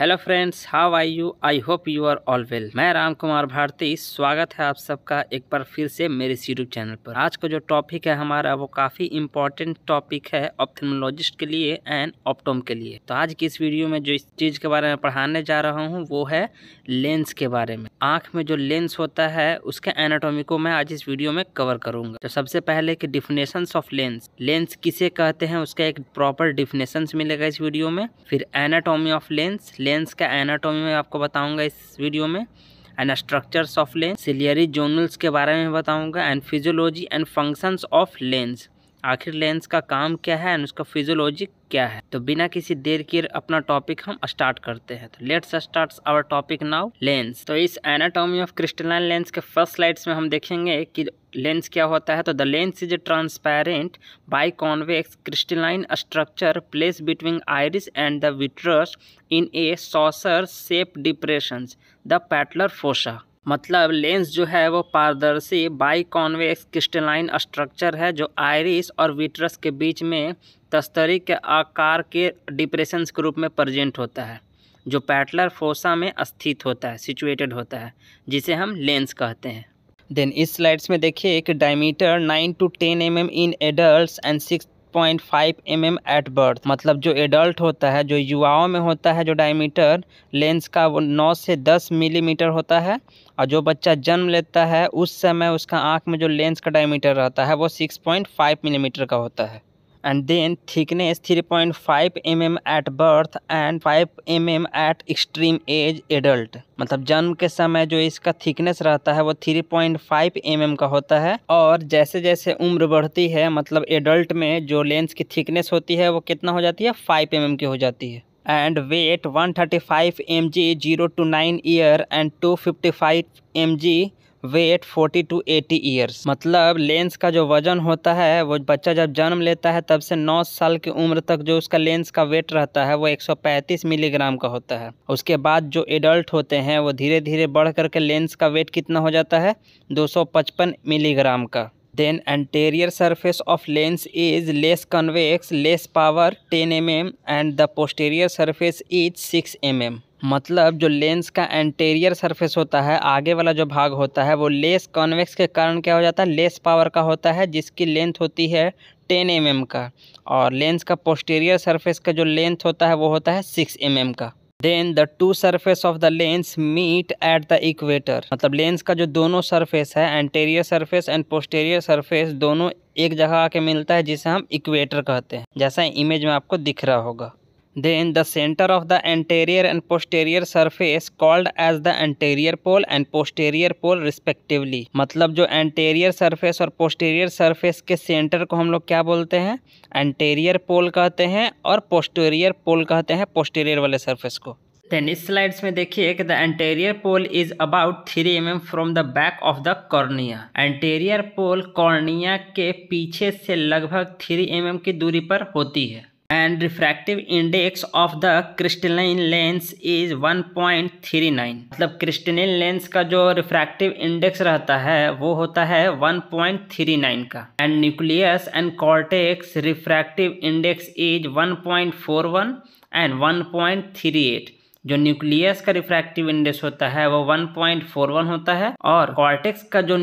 Hello friends how are you I hope you are all well मैं राम कुमार भारती स्वागत है आप सबका एक बार फिर से मेरे यूट्यूब चैनल पर आज का जो टॉपिक है हमारा वो काफ़ी इंपॉर्टेंट टॉपिक है ऑप्थेमोलॉजिस्ट के लिए एंड ऑप्टोम के लिए तो आज की इस वीडियो में जो इस चीज़ के बारे में पढ़ाने जा रहा हूँ वो है लेंस के बारे में आँख में जो लेंस होता है उसके एनाटोमी को मैं आज इस वीडियो में कवर करूँगा तो सबसे पहले कि डिफिनेशन ऑफ लेंस लेंस किसे कहते हैं उसका एक प्रॉपर डिफिनेशन मिलेगा इस वीडियो में फिर एनाटोमी ऑफ लेंस लेंस का एनाटोमी में आपको बताऊंगा इस वीडियो में and structures of lens ciliary zonules के बारे में बताऊंगा and physiology and functions of lens आखिर लेंस का काम क्या है एंड उसका फिजियोलॉजी क्या है तो बिना किसी देर के अपना टॉपिक हम स्टार्ट करते हैं तो let's start our topic now lens तो इस एनाटॉमी ऑफ क्रिस्टलाइन लेंस के फर्स्ट स्लाइड्स में हम देखेंगे कि लेंस क्या होता है तो the lens is a transparent biconvex crystalline structure place between iris and the vitreous in a saucer shape depression the patellar fossa मतलब लेंस जो है वो पारदर्शी बाई कॉन्वेक्स क्रिस्टलाइन स्ट्रक्चर है जो आयरिस और विट्रस के बीच में तस्तरी के आकार के डिप्रेशन के रूप में प्रजेंट होता है जो पैटलर फोसा में स्थित होता है सिचुएटेड होता है जिसे हम लेंस कहते हैं देन इस स्लाइड्स में देखिए एक diameter 9 to 10 m m in adult and six point five m m at birth मतलब जो एडल्ट होता है जो युवाओं में होता है जो डायमीटर लेंस का वो नौ से दस मिलीमीटर होता है और जो बच्चा जन्म लेता है उस समय उसका आँख में जो लेंस का डायमीटर रहता है वो सिक्स पॉइंट फाइव मिलीमीटर का होता है and then thickness 3.5 mm birth and five 5 mm at extreme age adult मतलब जन्म के समय जो इसका थिकनेस रहता है वो 3.5 पॉइंट mm का होता है और जैसे जैसे उम्र बढ़ती है मतलब एडल्ट में जो लेंस की थिकनेस होती है वो कितना हो जाती है 5 mm की हो जाती है and weight 135 thirty five m g zero to nine year and two fifty five m g weight 40 to 80 years मतलब लेंस का जो वजन होता है वो बच्चा जब जन्म लेता है तब से 9 साल की उम्र तक जो उसका लेंस का वेट रहता है वो 135 मिलीग्राम का होता है उसके बाद जो एडल्ट होते हैं वो धीरे धीरे बढ़ करके लेंस का वेट कितना हो जाता है 255 मिलीग्राम का surface of lens is less convex less power ten m 10 and the posterior surface is six 6 mm मतलब जो लेंस का एंटेरियर सरफेस होता है आगे वाला जो भाग होता है वो लेस कॉन्वेक्स के कारण क्या हो जाता है लेस पावर का होता है जिसकी लेंथ होती है टेन एम mm का और लेंस का पोस्टीरियर सरफेस का जो लेंथ होता है वो होता है सिक्स एम mm का then the two surface of the lens meet at the equator मतलब लेंस का जो दोनों सरफेस है anterior surface and posterior surface दोनों एक जगह आके मिलता है जिसे हम इक्वेटर कहते हैं जैसा इमेज में आपको दिख रहा होगा They in the center of the anterior and posterior surface called as the anterior pole and posterior pole respectively. मतलब जो anterior surface और posterior surface के center को हम लोग क्या बोलते हैं anterior pole कहते हैं और posterior pole कहते हैं posterior वाले surface को देन इस स्लाइड्स में देखिए कि the anterior pole is about three m m from the back of the cornea anterior pole cornea के पीछे से लगभग थ्री एम एम की दूरी पर होती है and refractive index of the crystalline lens is one point three nine मतलब क्रिस्टलाइन लेंस का जो रिफ्रैक्टिव इंडेक्स रहता है वो होता है वन पॉइंट थ्री नाइन का and nucleus and cortex refractive index is one point four one and one point three eight जो न्यूक्लियस का रिफ्रैक्टिव इंडेक्स होता है वो वन होता है और कॉर्टेक्स का जो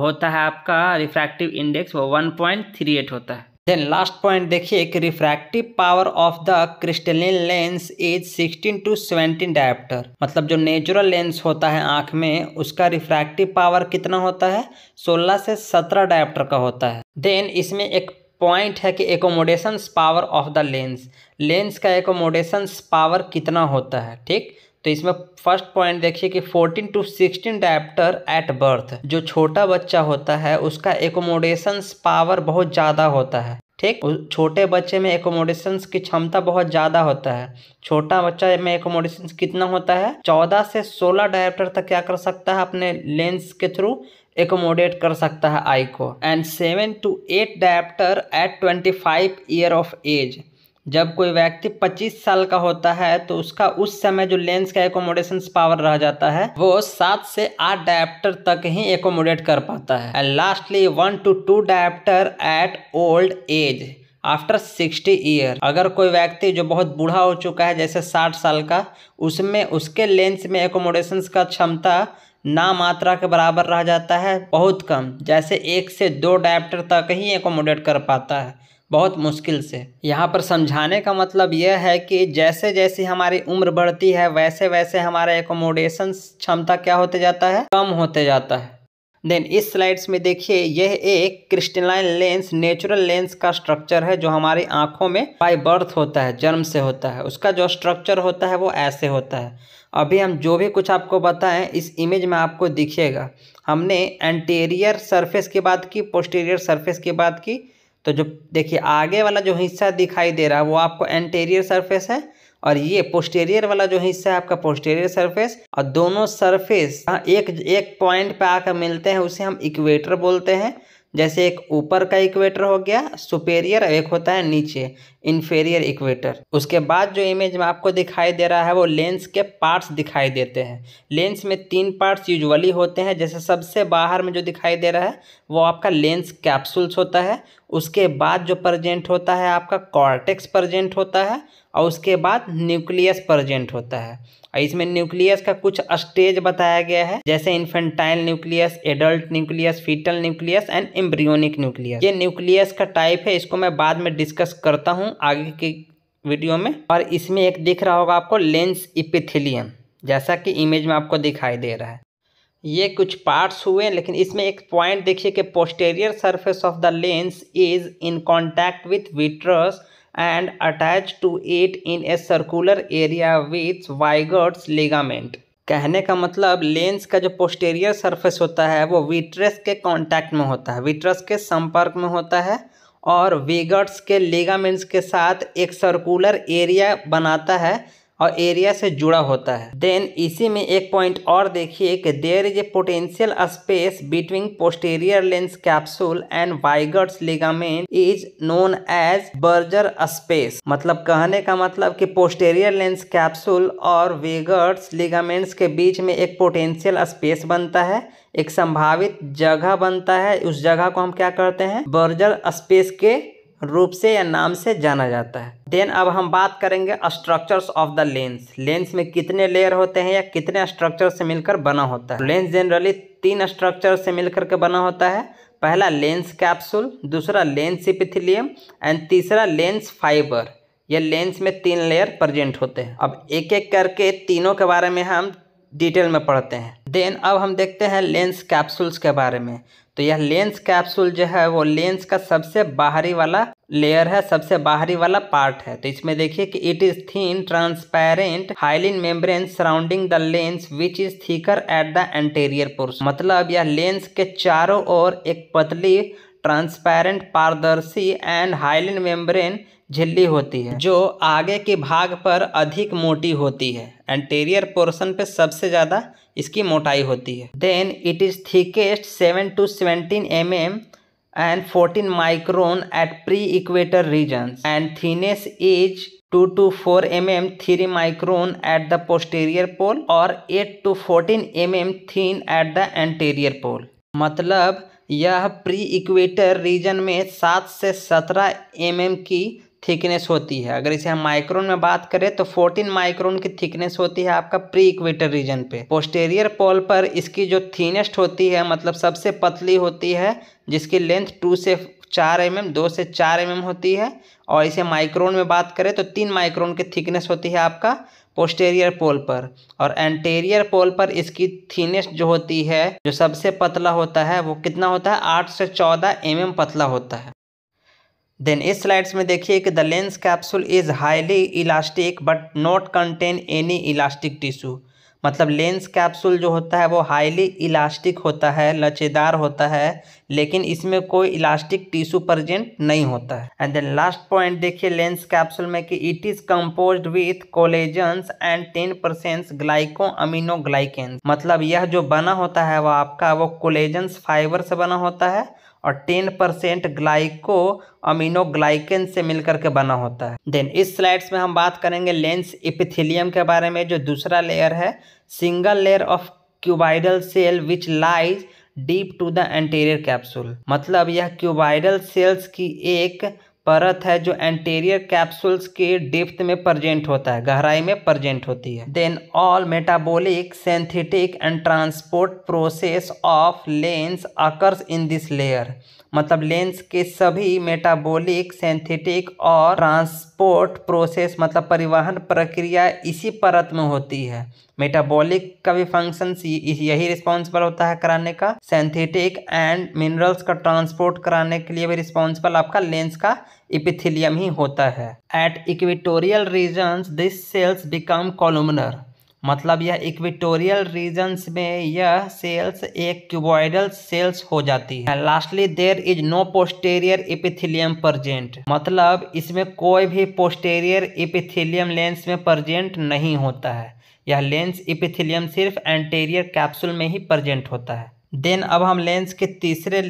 होता है आपका रिफ्रैक्टिव इंडेक्स वो वन पॉइंट थ्री एट होता है देन लास्ट पॉइंट देखिए कि refractive power of the crystalline lens is 16 to 17 dioptre मतलब जो नेचुरल लेंस होता है आंख में उसका रिफ्रैक्टिव पावर कितना होता है 16 से 17 डायप्टर का होता है देन इसमें एक पॉइंट है कि accommodation power of the lens lens का एकोमोडेशन पावर कितना होता है ठीक तो इसमें फर्स्ट पॉइंट देखिए कि 14 टू 16 डायप्टर एट बर्थ जो छोटा बच्चा होता है उसका एकोमोडेशन पावर बहुत ज़्यादा होता है ठीक छोटे बच्चे में एकोमोडेशन की क्षमता बहुत ज़्यादा होता है छोटा बच्चा में एकोमोडेशन कितना होता है चौदह से सोलह डायप्टर तक क्या कर सकता है अपने लेंस के थ्रू एकोमोडेट कर सकता है आई को and seven to eight dioptre at twenty five year of age जब कोई व्यक्ति 25 साल का होता है तो उसका उस समय जो लेंस का एकोमोडेशन पावर रह जाता है वो सात से आठ डायप्टर तक ही एकोमोडेट कर पाता है and lastly one to two dioptre at old age after sixty year अगर कोई व्यक्ति जो बहुत बूढ़ा हो चुका है जैसे साठ साल का उसमें उसके लेंस में एकोमोडेशन का क्षमता ना मात्रा के बराबर रह जाता है बहुत कम जैसे एक से दो डायप्टर तक ही एकोमोडेट कर पाता है बहुत मुश्किल से यहाँ पर समझाने का मतलब यह है कि जैसे जैसे हमारी उम्र बढ़ती है वैसे वैसे हमारा एकोमोडेशन क्षमता क्या होते जाता है कम होते जाता है देन इस स्लाइड्स में देखिए यह एक क्रिस्टलाइन लेंस नेचुरल लेंस का स्ट्रक्चर है जो हमारी आंखों में बाय बर्थ होता है जन्म से होता है उसका जो स्ट्रक्चर होता है वो ऐसे होता है अभी हम जो भी कुछ आपको बताएं इस इमेज में आपको दिखेगा हमने एंटीरियर सरफेस की बात की पोस्टीरियर सरफेस की बात की तो जो देखिए आगे वाला जो हिस्सा दिखाई दे रहा है वो आपको एंटेरियर सरफेस है और ये पोस्टेरियर वाला जो हिस्सा है आपका पोस्टेरियर सरफेस और दोनों सरफेस हाँ, एक एक पॉइंट पे आकर मिलते हैं उसे हम इक्वेटर बोलते हैं जैसे एक ऊपर का इक्वेटर हो गया सुपेरियर एक होता है नीचे इन्फेरियर इक्वेटर उसके बाद जो इमेज में आपको दिखाई दे रहा है वो लेंस के पार्ट्स दिखाई देते हैं लेंस में तीन पार्ट्स यूजुअली होते हैं जैसे सबसे बाहर में जो दिखाई दे रहा है वो आपका लेंस कैप्सूल्स होता है उसके बाद जो प्रजेंट होता है आपका कॉर्टेक्स प्रजेंट होता है और उसके बाद न्यूक्लियस प्रजेंट होता है और इसमें न्यूक्लियस का कुछ स्टेज बताया गया है जैसे infantile nucleus adult nucleus fetal nucleus and embryonic nucleus ये न्यूक्लियस का टाइप है इसको मैं बाद में डिस्कस करता हूँ आगे की वीडियो में और इसमें एक दिख रहा होगा आपको लेंस इपिथिलियम जैसा कि इमेज में आपको दिखाई दे रहा है ये कुछ पार्ट्स हुए लेकिन इसमें एक पॉइंट देखिए कि posterior surface of the lens is in contact with vitreous and attach to it in a circular area with Wieger's ligament कहने का मतलब लेंस का जो पोस्टेरियर सरफेस होता है वो विट्रस के कॉन्टैक्ट में होता है विट्रस के संपर्क में होता है और वेगर्ट्स के लेगामेंट्स के साथ एक सर्कुलर एरिया बनाता है और एरिया से जुड़ा होता है देन इसी में एक पॉइंट और देखिए कि there is a potential space between posterior lens capsule and Wieger's ligament is known as Berger space मतलब कहने का मतलब कि पोस्टेरियर लेंस कैप्सूल और वेगर्स लिगामेंट्स के बीच में एक पोटेंशियल स्पेस बनता है एक संभावित जगह बनता है उस जगह को हम क्या करते हैं बर्जर स्पेस के रूप से या नाम से जाना जाता है देन अब हम बात करेंगे structures of the lens lens में कितने लेयर होते हैं या कितने स्ट्रक्चर से मिलकर बना होता है लेंस जनरली तीन स्ट्रक्चर से मिलकर के बना होता है पहला लेंस कैप्सूल दूसरा लेंस इपिथिलियम एंड तीसरा लेंस फाइबर ये लेंस में तीन लेयर प्रजेंट होते हैं अब एक एक करके तीनों के बारे में हम डिटेल में पढ़ते हैं देन अब हम देखते हैं लेंस कैप्सूल्स के बारे में तो यह लेंस कैप्सूल जो है वो लेंस का सबसे बाहरी वाला लेयर है सबसे बाहरी वाला पार्ट है तो इसमें देखिए कि it is thin transparent hyaline membrane surrounding the lens which is thicker at the anterior portion मतलब यह लेंस के चारों ओर एक पतली ट्रांसपेरेंट पारदर्शी एंड हाइलिन मेम्ब्रेन झिल्ली होती है जो आगे के भाग पर अधिक मोटी होती है एंटेरियर पोर्शन पे सबसे ज़्यादा इसकी मोटाई होती है then it is thickest seven to seventeen m m and fourteen micron at pre equator region and thinness is two to four m m three micron at the posterior pole और eight to fourteen m m thin at the anterior pole मतलब यह pre equator reason में सात से सत्रह M M की thickness होती है अगर इसे हम माइक्रोन में बात करें तो 14 माइक्रोन की थिकनेस होती है आपका प्री इक्वेटर रीजन पे पोस्टेरियर पोल पर इसकी जो थीनेस्ट होती है मतलब सबसे पतली होती है जिसकी लेंथ टू से चार एम mm, एम दो से चार एम mm एम होती है और इसे माइक्रोन में बात करें तो तीन माइक्रोन की थिकनेस होती है आपका पोस्टेरियर पोल पर और एंटेरियर पोल पर इसकी थीनेस्ट जो होती है जो सबसे पतला होता है वो कितना होता है आठ से चौदह एम mm एम पतला होता है देन इस स्लाइड्स में देखिए कि the lens capsule is highly elastic but not contain any elastic tissue मतलब लेंस कैप्सूल जो होता है वो हाईली इलास्टिक होता है लचेदार होता है लेकिन इसमें कोई इलास्टिक टिश्यू प्रजेंट नहीं होता है एंड देन लास्ट पॉइंट देखिए लेंस कैप्सूल में कि it is compose with collagens and ten percent glyco amino glycan मतलब यह जो बना होता है वह आपका वो कोलेजन्स फाइबर से बना होता है और टेन परसेंट ग्लाइको अमीनो से मिलकर के बना होता है देन इस स्लाइड्स में हम बात करेंगे लेंस इपिथिलियम के बारे में जो दूसरा लेयर है single layer of cuboidal cell which lies deep to the anterior capsule मतलब यह क्यूबाइडल सेल्स की एक परत है जो एंटेरियर कैप्सूल्स के डेप्थ में प्रजेंट होता है गहराई में प्रजेंट होती है then all metabolic synthetic and transport process of lens occurs in this layer मतलब लेंस के सभी मेटाबॉलिक सिंथेटिक और ट्रांसपोर्ट प्रोसेस मतलब परिवहन प्रक्रिया इसी परत में होती है मेटाबॉलिक का भी फंक्शन यही रिस्पॉन्सिबल होता है कराने का सिंथेटिक एंड मिनरल्स का ट्रांसपोर्ट कराने के लिए भी रिस्पॉन्सिबल आपका लेंस का इपिथिलियम ही होता है at equatorial region this cells become columnar मतलब यह इक्विटोरियल रीजन्स में यह सेल्स एक क्यूबॉइडल सेल्स हो जाती है lastly there is no posterior epithelium present मतलब इसमें कोई भी पोस्टेरियर इपिथिलियम लेंस में प्रजेंट नहीं होता है यह लेंस इपिथिलियम सिर्फ एंटेरियर कैप्सूल में ही प्रजेंट होता है देन अब हम लेंस के तीसरे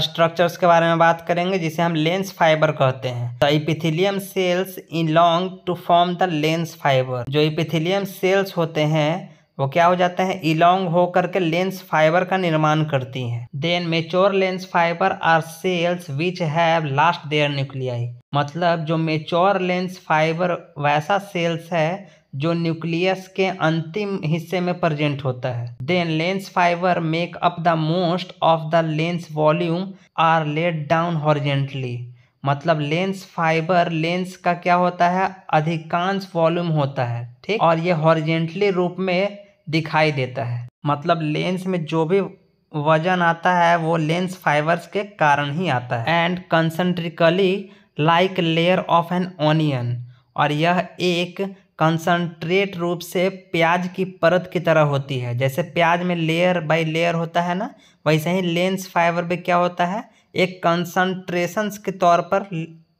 स्ट्रक्चर्स के बारे में बात करेंगे जिसे हम लेंस फाइबर कहते हैं the epithelium cells elongate to form the lens fibre जो इपिथिलियम सेल्स होते हैं वो क्या हो जाते हैं इलोंग होकर के लेंस फाइबर का निर्माण करती हैं then mature lens fibre are cells which have lost their nuclei मतलब जो मेच्योर लेंस फाइबर वैसा सेल्स है जो न्यूक्लियस के अंतिम हिस्से में प्रेजेंट होता है then lens fibre make up the most of the lens volume are laid down horizontally मतलब लेंस फाइबर लेंस का क्या होता है अधिकांश वॉल्यूम होता है ठीक और ये हॉर्जेंटली रूप में दिखाई देता है मतलब लेंस में जो भी वजन आता है वो लेंस फाइबर्स के कारण ही आता है and concentrically like layer of an onion और यह एक कंसनट्रेट रूप से प्याज की परत की तरह होती है जैसे प्याज में लेयर बाय लेयर होता है ना वैसे ही लेंस फाइबर पे क्या होता है एक कंसनट्रेशंस के तौर पर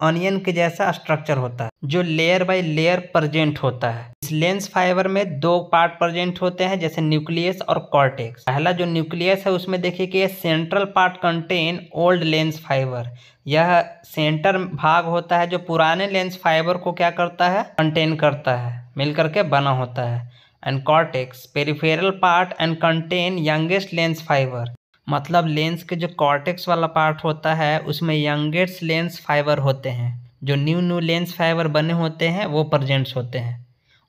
अनियन के जैसा स्ट्रक्चर होता है जो लेयर बाय लेयर प्रेजेंट होता है इस लेंस फाइबर में दो पार्ट प्रजेंट होते हैं जैसे न्यूक्लियस और कॉर्टेक्स पहला जो न्यूक्लियस है उसमें देखिए कि central part contain old lens fibre यह सेंटर भाग होता है जो पुराने लेंस फाइबर को क्या करता है कंटेन करता है मिलकर के बना होता है and cortex peripheral part and contain youngest lens fibre मतलब लेंस के जो कॉर्टेक्स वाला पार्ट होता है उसमें यंगेस्ट लेंस फाइबर होते हैं जो न्यू न्यू लेंस फाइबर बने होते हैं वो प्रजेंट्स होते हैं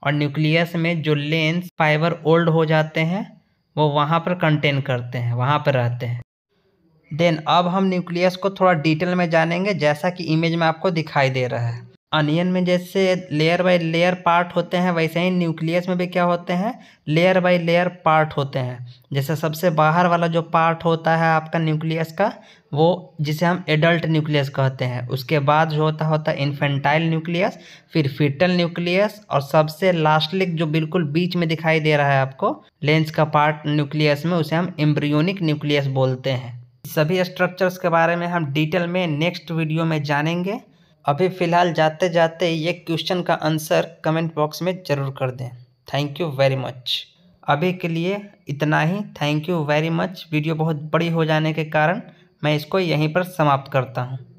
और न्यूक्लियस में जो लेंस फाइबर ओल्ड हो जाते हैं वो वहाँ पर कंटेन करते हैं वहाँ पर रहते हैं देन अब हम न्यूक्लियस को थोड़ा डिटेल में जानेंगे जैसा कि इमेज में आपको दिखाई दे रहा है अनियन में जैसे लेयर बाय लेयर पार्ट होते हैं वैसे ही न्यूक्लियस में भी क्या होते हैं लेयर बाय लेयर पार्ट होते हैं जैसे सबसे बाहर वाला जो पार्ट होता है आपका न्यूक्लियस का वो जिसे हम एडल्ट न्यूक्लियस कहते हैं उसके बाद जो होता होता है इन्फेंटाइल न्यूक्लियस फिर फिटल न्यूक्लियस और सबसे लास्टली जो बिल्कुल बीच में दिखाई दे रहा है आपको लेंस का पार्ट न्यूक्लियस में उसे हम एम्ब्रियोनिक न्यूक्लियस बोलते हैं सभी स्ट्रक्चर्स के बारे में हम डिटेल में नेक्स्ट वीडियो में जानेंगे अभी फ़िलहाल जाते जाते ये क्वेश्चन का आंसर कमेंट बॉक्स में ज़रूर कर दें थैंक यू वेरी मच अभी के लिए इतना ही thank you very much video बहुत बड़ी हो जाने के कारण मैं इसको यहीं पर समाप्त करता हूँ